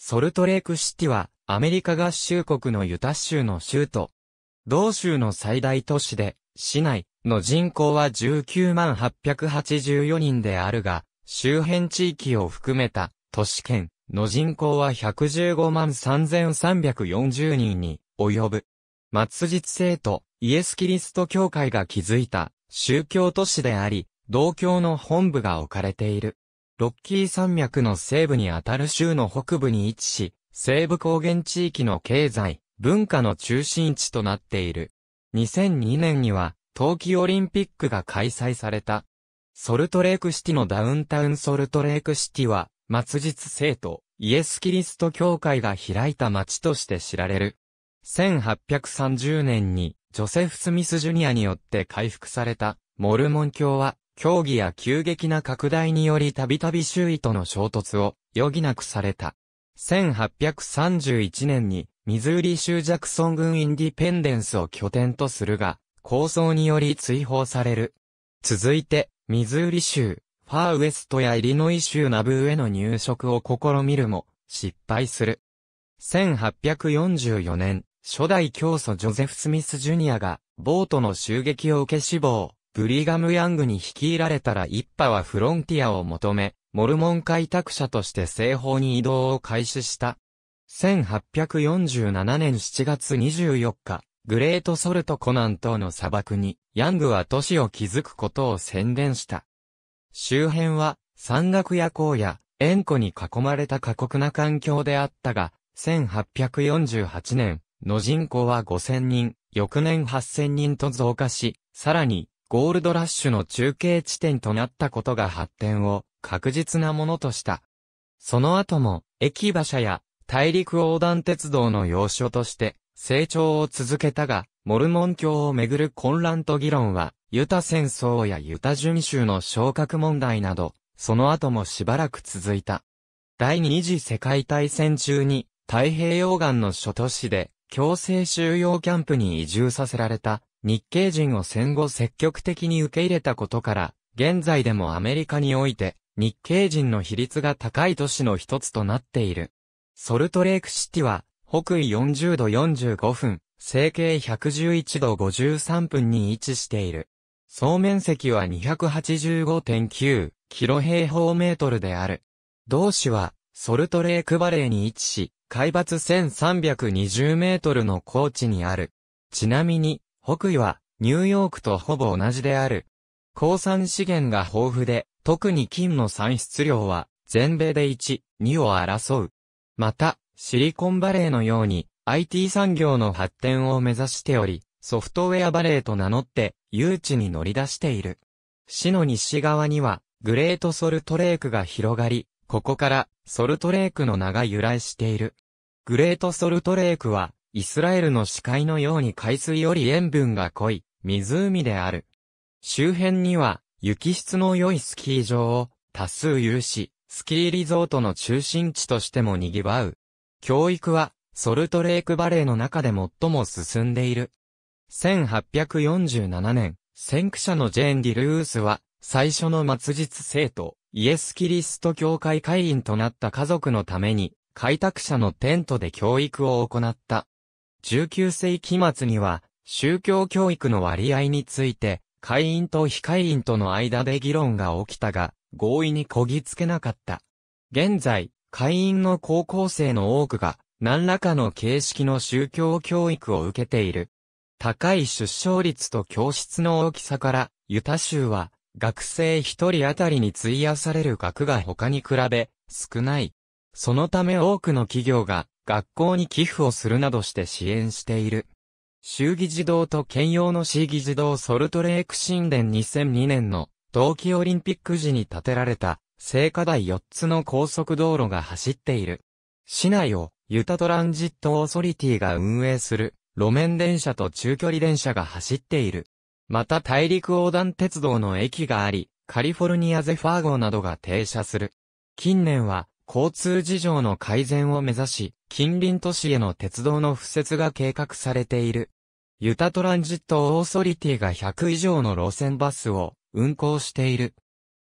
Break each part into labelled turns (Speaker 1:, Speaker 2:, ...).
Speaker 1: ソルトレークシティは、アメリカ合衆国のユタ州の州都。同州の最大都市で、市内の人口は19万884人であるが、周辺地域を含めた都市圏の人口は115万3340人に及ぶ。末日生徒、イエス・キリスト教会が築いた宗教都市であり、同教の本部が置かれている。ロッキー山脈の西部にあたる州の北部に位置し、西部高原地域の経済、文化の中心地となっている。2002年には、冬季オリンピックが開催された。ソルトレークシティのダウンタウンソルトレークシティは、末日生徒、イエス・キリスト教会が開いた町として知られる。1830年に、ジョセフ・スミス・ジュニアによって回復された、モルモン教は、競技や急激な拡大によりたびたび周囲との衝突を余儀なくされた。1831年に、ミズーリ州ジャクソン軍インディペンデンスを拠点とするが、抗争により追放される。続いて、ミズーリ州、ファーウエストやイリノイ州ナブーへの入植を試みるも、失敗する。1844年、初代教祖ジョゼフ・スミス・ジュニアが、ボートの襲撃を受け死亡。ブリガム・ヤングに率いられたら一派はフロンティアを求め、モルモン開拓者として西方に移動を開始した。1847年7月24日、グレートソルトコナン島の砂漠に、ヤングは都市を築くことを宣伝した。周辺は、山岳や荒野、塩湖に囲まれた過酷な環境であったが、1848年、の人口は5000人、翌年8000人と増加し、さらに、ゴールドラッシュの中継地点となったことが発展を確実なものとした。その後も、駅馬車や大陸横断鉄道の要所として成長を続けたが、モルモン教をめぐる混乱と議論は、ユタ戦争やユタ巡州の昇格問題など、その後もしばらく続いた。第二次世界大戦中に、太平洋岸の諸都市で、強制収容キャンプに移住させられた日系人を戦後積極的に受け入れたことから、現在でもアメリカにおいて、日系人の比率が高い都市の一つとなっている。ソルトレークシティは、北緯40度45分、西経111度53分に位置している。総面積は285.9キロ平方メートルである。同市は、ソルトレークバレーに位置し、海抜1320メートルの高地にある。ちなみに、北緯は、ニューヨークとほぼ同じである。鉱産資源が豊富で、特に金の産出量は、全米で1、2を争う。また、シリコンバレーのように、IT 産業の発展を目指しており、ソフトウェアバレーと名乗って、誘致に乗り出している。市の西側には、グレートソルトレークが広がり、ここから、ソルトレークの名が由来している。グレートソルトレークは、イスラエルの視界のように海水より塩分が濃い湖である。周辺には雪質の良いスキー場を多数有し、スキーリゾートの中心地としても賑わう。教育はソルトレークバレーの中で最も進んでいる。1847年、先駆者のジェーン・ディルースは、最初の末日生徒、イエス・キリスト教会会員となった家族のために、開拓者のテントで教育を行った。19世紀末には、宗教教育の割合について、会員と非会員との間で議論が起きたが、合意にこぎつけなかった。現在、会員の高校生の多くが、何らかの形式の宗教教育を受けている。高い出生率と教室の大きさから、ユタ州は、学生一人あたりに費やされる額が他に比べ、少ない。そのため多くの企業が、学校に寄付をするなどして支援している。衆議児童と兼用の市議児童ソルトレーク神殿2002年の冬季オリンピック時に建てられた聖火台4つの高速道路が走っている。市内をユタトランジットオーソリティが運営する路面電車と中距離電車が走っている。また大陸横断鉄道の駅があり、カリフォルニアゼファーゴなどが停車する。近年は交通事情の改善を目指し、近隣都市への鉄道の敷設が計画されている。ユタトランジットオーソリティが100以上の路線バスを運行している。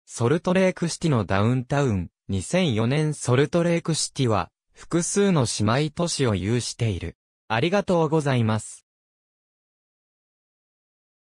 Speaker 1: ソルトレークシティのダウンタウン、2004年ソルトレークシティは複数の姉妹都市を有している。ありがとうございます。